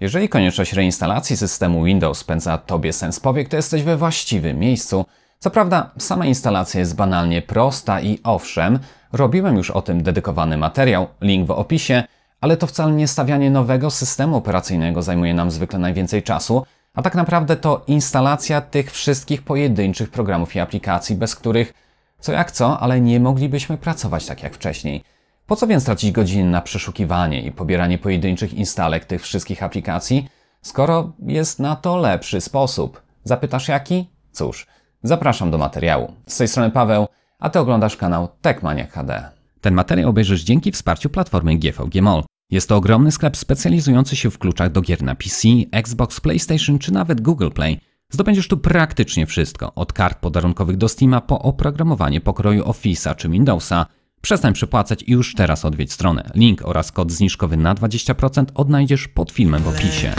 Jeżeli konieczność reinstalacji systemu Windows spędza Tobie sens powiek, to jesteś we właściwym miejscu. Co prawda, sama instalacja jest banalnie prosta i owszem, robiłem już o tym dedykowany materiał, link w opisie, ale to wcale nie stawianie nowego systemu operacyjnego zajmuje nam zwykle najwięcej czasu, a tak naprawdę to instalacja tych wszystkich pojedynczych programów i aplikacji, bez których co jak co, ale nie moglibyśmy pracować tak jak wcześniej. Po co więc tracić godziny na przeszukiwanie i pobieranie pojedynczych instalek tych wszystkich aplikacji, skoro jest na to lepszy sposób? Zapytasz jaki? Cóż, zapraszam do materiału. Z tej strony Paweł, a Ty oglądasz kanał Techmaniac HD. Ten materiał obejrzysz dzięki wsparciu platformy GVG Mall. Jest to ogromny sklep specjalizujący się w kluczach do gier na PC, Xbox, PlayStation czy nawet Google Play. Zdobędziesz tu praktycznie wszystko, od kart podarunkowych do Steama po oprogramowanie pokroju Office'a czy Windowsa – Przestań przypłacać i już teraz odwiedź stronę. Link oraz kod zniżkowy na 20% odnajdziesz pod filmem w opisie.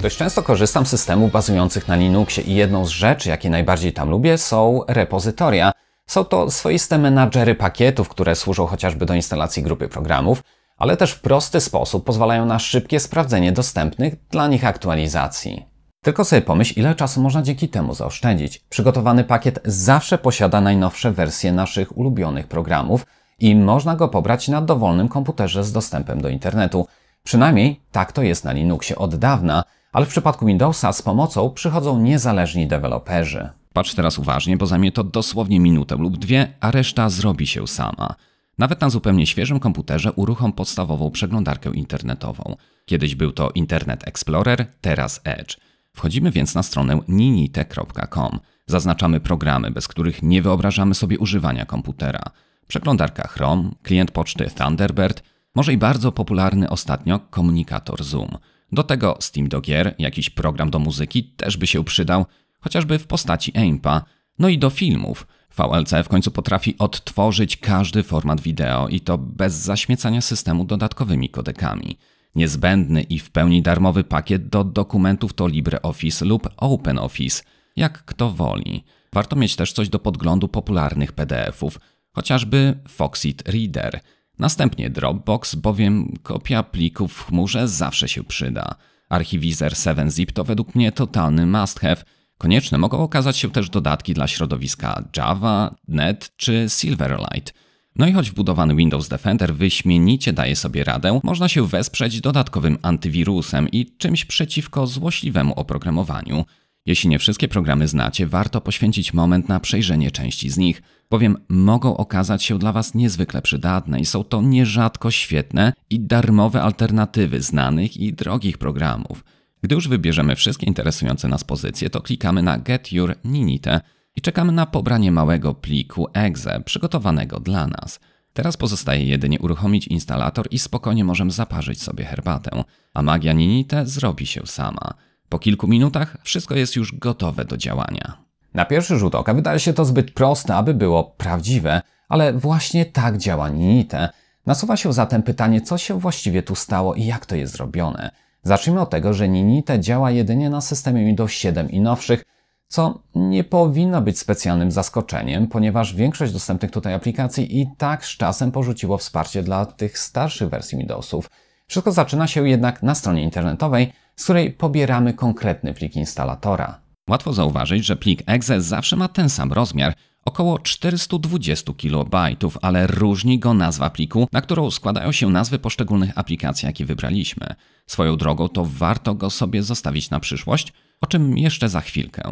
Dość często korzystam z systemów bazujących na Linuxie i jedną z rzeczy, jakie najbardziej tam lubię, są repozytoria. Są to swoiste menadżery pakietów, które służą chociażby do instalacji grupy programów, ale też w prosty sposób pozwalają na szybkie sprawdzenie dostępnych dla nich aktualizacji. Tylko sobie pomyśl, ile czasu można dzięki temu zaoszczędzić. Przygotowany pakiet zawsze posiada najnowsze wersje naszych ulubionych programów i można go pobrać na dowolnym komputerze z dostępem do internetu. Przynajmniej tak to jest na Linuxie od dawna, ale w przypadku Windowsa z pomocą przychodzą niezależni deweloperzy. Patrz teraz uważnie, bo zajmie to dosłownie minutę lub dwie, a reszta zrobi się sama. Nawet na zupełnie świeżym komputerze uruchom podstawową przeglądarkę internetową. Kiedyś był to Internet Explorer, teraz Edge. Wchodzimy więc na stronę ninite.com. Zaznaczamy programy, bez których nie wyobrażamy sobie używania komputera. Przeglądarka Chrome, klient poczty Thunderbird, może i bardzo popularny ostatnio komunikator Zoom. Do tego Steam do gier, jakiś program do muzyki też by się przydał, chociażby w postaci AIMPA, no i do filmów. VLC w końcu potrafi odtworzyć każdy format wideo i to bez zaśmiecania systemu dodatkowymi kodekami. Niezbędny i w pełni darmowy pakiet do dokumentów to LibreOffice lub OpenOffice, jak kto woli. Warto mieć też coś do podglądu popularnych PDF-ów, chociażby Foxit Reader. Następnie Dropbox, bowiem kopia plików w chmurze zawsze się przyda. Archiwizer 7-zip to według mnie totalny must-have. Konieczne mogą okazać się też dodatki dla środowiska Java, .NET czy Silverlight – no i choć wbudowany Windows Defender wyśmienicie daje sobie radę, można się wesprzeć dodatkowym antywirusem i czymś przeciwko złośliwemu oprogramowaniu. Jeśli nie wszystkie programy znacie, warto poświęcić moment na przejrzenie części z nich, bowiem mogą okazać się dla Was niezwykle przydatne i są to nierzadko świetne i darmowe alternatywy znanych i drogich programów. Gdy już wybierzemy wszystkie interesujące nas pozycje, to klikamy na Get Your Ninite – i czekamy na pobranie małego pliku exe przygotowanego dla nas. Teraz pozostaje jedynie uruchomić instalator i spokojnie możemy zaparzyć sobie herbatę, a magia Ninite zrobi się sama. Po kilku minutach wszystko jest już gotowe do działania. Na pierwszy rzut oka wydaje się to zbyt proste, aby było prawdziwe, ale właśnie tak działa Ninite. Nasuwa się zatem pytanie, co się właściwie tu stało i jak to jest zrobione. Zacznijmy od tego, że Ninite działa jedynie na systemie Windows 7 i nowszych, co nie powinno być specjalnym zaskoczeniem, ponieważ większość dostępnych tutaj aplikacji i tak z czasem porzuciło wsparcie dla tych starszych wersji Windowsów. Wszystko zaczyna się jednak na stronie internetowej, z której pobieramy konkretny plik instalatora. Łatwo zauważyć, że plik .exe zawsze ma ten sam rozmiar, około 420 KB, ale różni go nazwa pliku, na którą składają się nazwy poszczególnych aplikacji, jakie wybraliśmy. Swoją drogą to warto go sobie zostawić na przyszłość, o czym jeszcze za chwilkę.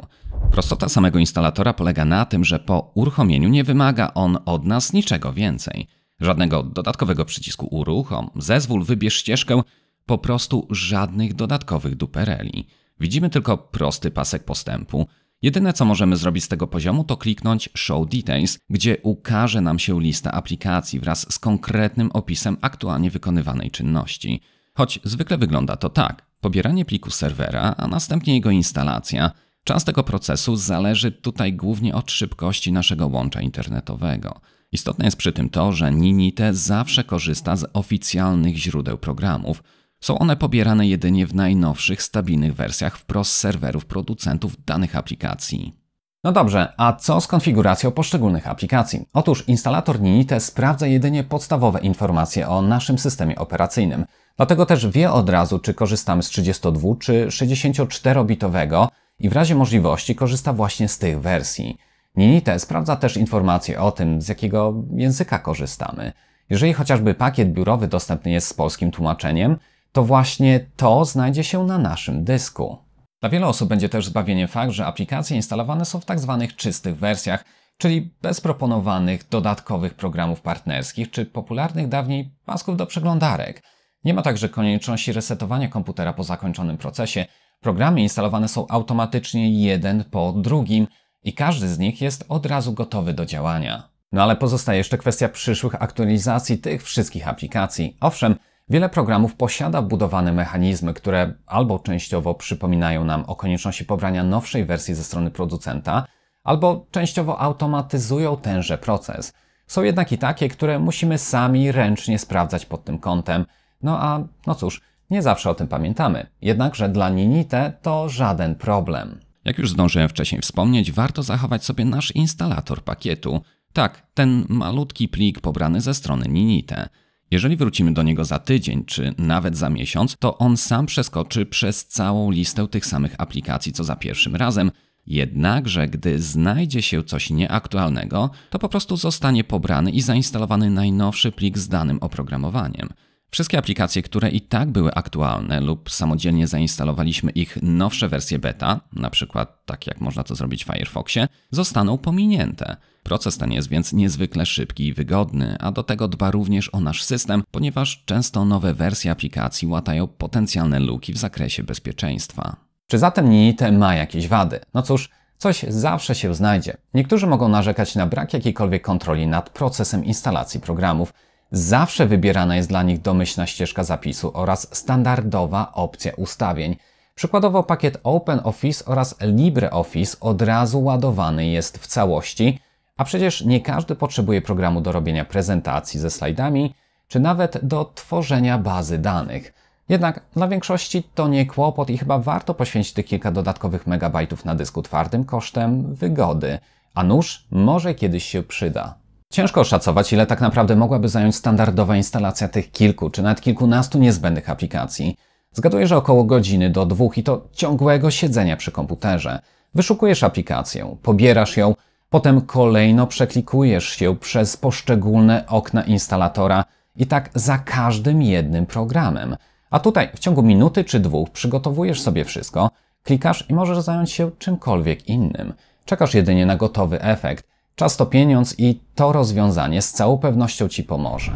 Prostota samego instalatora polega na tym, że po uruchomieniu nie wymaga on od nas niczego więcej. Żadnego dodatkowego przycisku uruchom, zezwól, wybierz ścieżkę, po prostu żadnych dodatkowych dupereli. Widzimy tylko prosty pasek postępu. Jedyne co możemy zrobić z tego poziomu to kliknąć Show Details, gdzie ukaże nam się lista aplikacji wraz z konkretnym opisem aktualnie wykonywanej czynności. Choć zwykle wygląda to tak pobieranie pliku serwera, a następnie jego instalacja. Czas tego procesu zależy tutaj głównie od szybkości naszego łącza internetowego. Istotne jest przy tym to, że Ninite zawsze korzysta z oficjalnych źródeł programów. Są one pobierane jedynie w najnowszych, stabilnych wersjach wprost z serwerów producentów danych aplikacji. No dobrze, a co z konfiguracją poszczególnych aplikacji? Otóż instalator Ninite sprawdza jedynie podstawowe informacje o naszym systemie operacyjnym. Dlatego też wie od razu, czy korzystamy z 32 czy 64-bitowego i w razie możliwości korzysta właśnie z tych wersji. Ninite sprawdza też informacje o tym, z jakiego języka korzystamy. Jeżeli chociażby pakiet biurowy dostępny jest z polskim tłumaczeniem, to właśnie to znajdzie się na naszym dysku. Dla wielu osób będzie też zbawieniem fakt, że aplikacje instalowane są w tak zwanych czystych wersjach, czyli bez proponowanych dodatkowych programów partnerskich czy popularnych dawniej pasków do przeglądarek. Nie ma także konieczności resetowania komputera po zakończonym procesie. Programy instalowane są automatycznie jeden po drugim i każdy z nich jest od razu gotowy do działania. No ale pozostaje jeszcze kwestia przyszłych aktualizacji tych wszystkich aplikacji. Owszem, Wiele programów posiada wbudowane mechanizmy, które albo częściowo przypominają nam o konieczności pobrania nowszej wersji ze strony producenta, albo częściowo automatyzują tenże proces. Są jednak i takie, które musimy sami ręcznie sprawdzać pod tym kątem. No a no cóż, nie zawsze o tym pamiętamy. Jednakże dla Ninite to żaden problem. Jak już zdążyłem wcześniej wspomnieć, warto zachować sobie nasz instalator pakietu. Tak, ten malutki plik pobrany ze strony Ninite. Jeżeli wrócimy do niego za tydzień czy nawet za miesiąc, to on sam przeskoczy przez całą listę tych samych aplikacji co za pierwszym razem. Jednakże, gdy znajdzie się coś nieaktualnego, to po prostu zostanie pobrany i zainstalowany najnowszy plik z danym oprogramowaniem. Wszystkie aplikacje, które i tak były aktualne lub samodzielnie zainstalowaliśmy ich nowsze wersje beta, na przykład tak jak można to zrobić w Firefoxie, zostaną pominięte. Proces ten jest więc niezwykle szybki i wygodny, a do tego dba również o nasz system, ponieważ często nowe wersje aplikacji łatają potencjalne luki w zakresie bezpieczeństwa. Czy zatem NIT ma jakieś wady? No cóż, Coś zawsze się znajdzie. Niektórzy mogą narzekać na brak jakiejkolwiek kontroli nad procesem instalacji programów, Zawsze wybierana jest dla nich domyślna ścieżka zapisu oraz standardowa opcja ustawień. Przykładowo pakiet OpenOffice oraz LibreOffice od razu ładowany jest w całości, a przecież nie każdy potrzebuje programu do robienia prezentacji ze slajdami, czy nawet do tworzenia bazy danych. Jednak dla większości to nie kłopot i chyba warto poświęcić tych kilka dodatkowych megabajtów na dysku twardym kosztem wygody. A nóż może kiedyś się przyda. Ciężko oszacować, ile tak naprawdę mogłaby zająć standardowa instalacja tych kilku czy nawet kilkunastu niezbędnych aplikacji. Zgaduję, że około godziny do dwóch i to ciągłego siedzenia przy komputerze. Wyszukujesz aplikację, pobierasz ją, potem kolejno przeklikujesz się przez poszczególne okna instalatora i tak za każdym jednym programem. A tutaj w ciągu minuty czy dwóch przygotowujesz sobie wszystko, klikasz i możesz zająć się czymkolwiek innym. Czekasz jedynie na gotowy efekt, Czas to pieniądz i to rozwiązanie z całą pewnością Ci pomoże.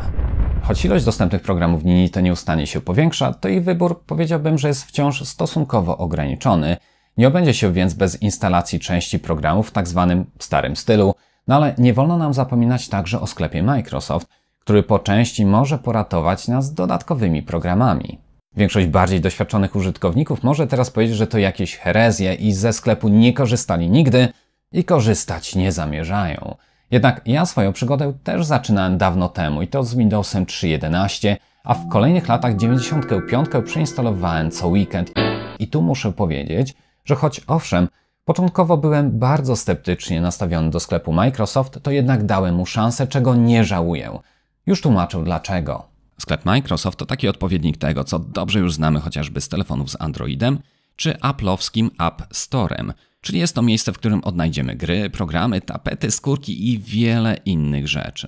Choć ilość dostępnych programów to nieustannie się powiększa, to ich wybór powiedziałbym, że jest wciąż stosunkowo ograniczony. Nie obędzie się więc bez instalacji części programów w tak zwanym starym stylu, no ale nie wolno nam zapominać także o sklepie Microsoft, który po części może poratować nas dodatkowymi programami. Większość bardziej doświadczonych użytkowników może teraz powiedzieć, że to jakieś herezje i ze sklepu nie korzystali nigdy, i korzystać nie zamierzają. Jednak ja swoją przygodę też zaczynałem dawno temu i to z Windowsem 3.11, a w kolejnych latach 95 przeinstalowałem co weekend. I tu muszę powiedzieć, że choć owszem, początkowo byłem bardzo sceptycznie nastawiony do sklepu Microsoft, to jednak dałem mu szansę, czego nie żałuję. Już tłumaczę dlaczego. Sklep Microsoft to taki odpowiednik tego, co dobrze już znamy chociażby z telefonów z Androidem czy Apple'owskim App Storem – czyli jest to miejsce, w którym odnajdziemy gry, programy, tapety, skórki i wiele innych rzeczy.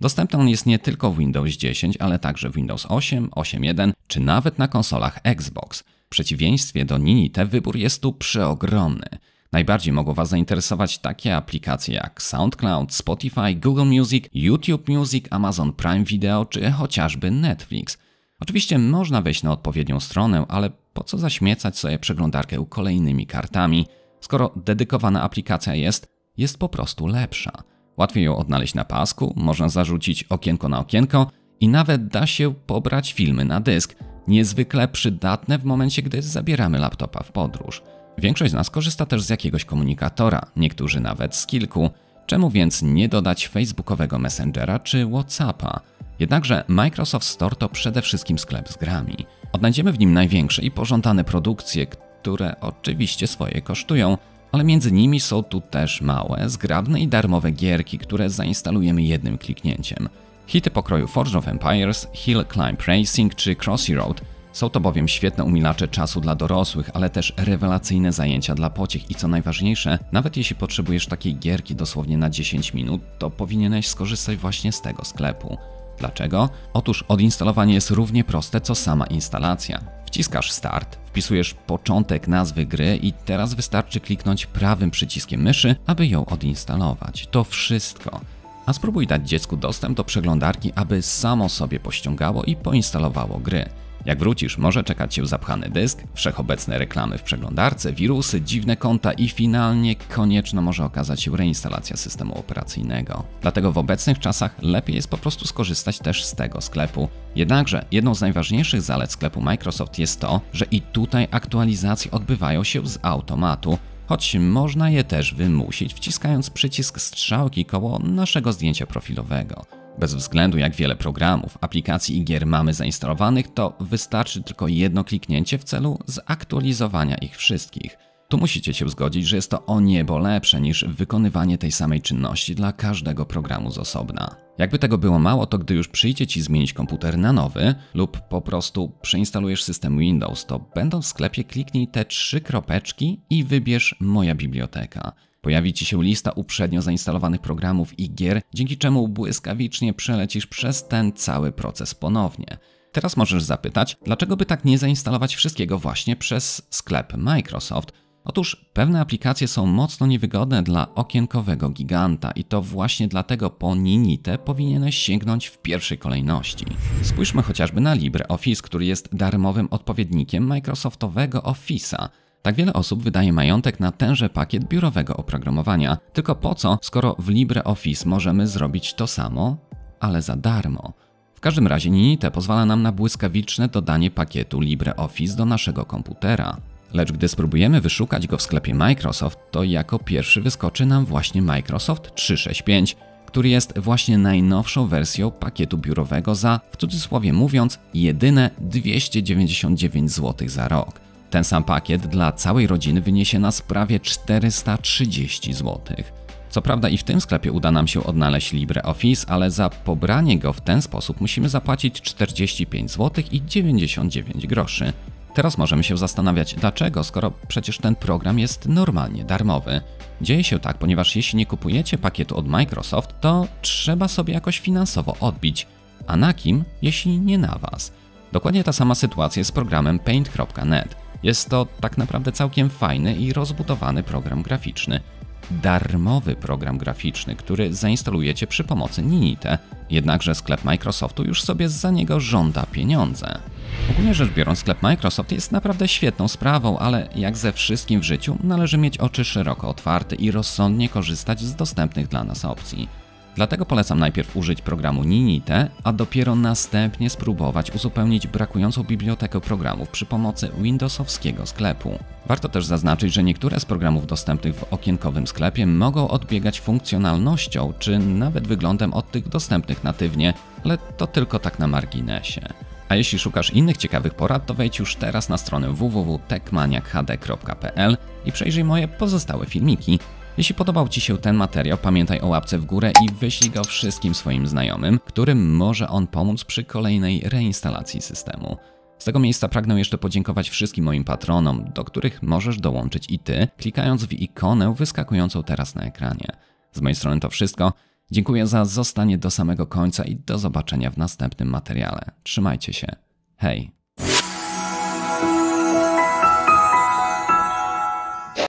Dostępny on jest nie tylko w Windows 10, ale także w Windows 8, 8.1 czy nawet na konsolach Xbox. W przeciwieństwie do Ninite wybór jest tu przeogromny. Najbardziej mogą Was zainteresować takie aplikacje jak SoundCloud, Spotify, Google Music, YouTube Music, Amazon Prime Video czy chociażby Netflix. Oczywiście można wejść na odpowiednią stronę, ale po co zaśmiecać sobie przeglądarkę kolejnymi kartami, skoro dedykowana aplikacja jest, jest po prostu lepsza. Łatwiej ją odnaleźć na pasku, można zarzucić okienko na okienko i nawet da się pobrać filmy na dysk, niezwykle przydatne w momencie, gdy zabieramy laptopa w podróż. Większość z nas korzysta też z jakiegoś komunikatora, niektórzy nawet z kilku. Czemu więc nie dodać facebookowego Messengera czy Whatsappa? Jednakże Microsoft Store to przede wszystkim sklep z grami. Odnajdziemy w nim największe i pożądane produkcje, które oczywiście swoje kosztują, ale między nimi są tu też małe, zgrabne i darmowe gierki, które zainstalujemy jednym kliknięciem. Hity pokroju Forge of Empires, Hill Climb Racing czy Crossy Road są to bowiem świetne umilacze czasu dla dorosłych, ale też rewelacyjne zajęcia dla pociech i co najważniejsze, nawet jeśli potrzebujesz takiej gierki dosłownie na 10 minut, to powinieneś skorzystać właśnie z tego sklepu. Dlaczego? Otóż odinstalowanie jest równie proste co sama instalacja. Wciskasz Start, wpisujesz początek nazwy gry i teraz wystarczy kliknąć prawym przyciskiem myszy, aby ją odinstalować. To wszystko. A spróbuj dać dziecku dostęp do przeglądarki, aby samo sobie pościągało i poinstalowało gry. Jak wrócisz, może czekać się zapchany dysk, wszechobecne reklamy w przeglądarce, wirusy, dziwne konta i finalnie konieczna może okazać się reinstalacja systemu operacyjnego. Dlatego w obecnych czasach lepiej jest po prostu skorzystać też z tego sklepu. Jednakże jedną z najważniejszych zalet sklepu Microsoft jest to, że i tutaj aktualizacje odbywają się z automatu choć można je też wymusić wciskając przycisk strzałki koło naszego zdjęcia profilowego. Bez względu jak wiele programów, aplikacji i gier mamy zainstalowanych, to wystarczy tylko jedno kliknięcie w celu zaktualizowania ich wszystkich. Tu musicie się zgodzić, że jest to o niebo lepsze niż wykonywanie tej samej czynności dla każdego programu z osobna. Jakby tego było mało, to gdy już przyjdzie Ci zmienić komputer na nowy lub po prostu przeinstalujesz system Windows, to będą w sklepie kliknij te trzy kropeczki i wybierz Moja biblioteka. Pojawi Ci się lista uprzednio zainstalowanych programów i gier, dzięki czemu błyskawicznie przelecisz przez ten cały proces ponownie. Teraz możesz zapytać, dlaczego by tak nie zainstalować wszystkiego właśnie przez sklep Microsoft? Otóż pewne aplikacje są mocno niewygodne dla okienkowego giganta i to właśnie dlatego po Ninite powinieneś sięgnąć w pierwszej kolejności. Spójrzmy chociażby na LibreOffice, który jest darmowym odpowiednikiem Microsoftowego Office'a. Tak wiele osób wydaje majątek na tenże pakiet biurowego oprogramowania. Tylko po co, skoro w LibreOffice możemy zrobić to samo, ale za darmo? W każdym razie Ninite pozwala nam na błyskawiczne dodanie pakietu LibreOffice do naszego komputera. Lecz gdy spróbujemy wyszukać go w sklepie Microsoft, to jako pierwszy wyskoczy nam właśnie Microsoft 365, który jest właśnie najnowszą wersją pakietu biurowego za, w cudzysłowie mówiąc, jedyne 299 zł za rok. Ten sam pakiet dla całej rodziny wyniesie nas prawie 430 zł. Co prawda i w tym sklepie uda nam się odnaleźć LibreOffice, ale za pobranie go w ten sposób musimy zapłacić 45 zł i 99 groszy. Teraz możemy się zastanawiać, dlaczego, skoro przecież ten program jest normalnie darmowy. Dzieje się tak, ponieważ jeśli nie kupujecie pakietu od Microsoft, to trzeba sobie jakoś finansowo odbić. A na kim, jeśli nie na Was? Dokładnie ta sama sytuacja z programem paint.net. Jest to tak naprawdę całkiem fajny i rozbudowany program graficzny. Darmowy program graficzny, który zainstalujecie przy pomocy Ninite. Jednakże sklep Microsoftu już sobie za niego żąda pieniądze. Ogólnie rzecz biorąc, sklep Microsoft jest naprawdę świetną sprawą, ale jak ze wszystkim w życiu, należy mieć oczy szeroko otwarte i rozsądnie korzystać z dostępnych dla nas opcji. Dlatego polecam najpierw użyć programu Ninite, a dopiero następnie spróbować uzupełnić brakującą bibliotekę programów przy pomocy Windowsowskiego sklepu. Warto też zaznaczyć, że niektóre z programów dostępnych w okienkowym sklepie mogą odbiegać funkcjonalnością czy nawet wyglądem od tych dostępnych natywnie, ale to tylko tak na marginesie. A jeśli szukasz innych ciekawych porad, to wejdź już teraz na stronę www.techmaniakhd.pl i przejrzyj moje pozostałe filmiki, jeśli podobał Ci się ten materiał, pamiętaj o łapce w górę i wyślij go wszystkim swoim znajomym, którym może on pomóc przy kolejnej reinstalacji systemu. Z tego miejsca pragnę jeszcze podziękować wszystkim moim patronom, do których możesz dołączyć i Ty, klikając w ikonę wyskakującą teraz na ekranie. Z mojej strony to wszystko. Dziękuję za zostanie do samego końca i do zobaczenia w następnym materiale. Trzymajcie się. Hej!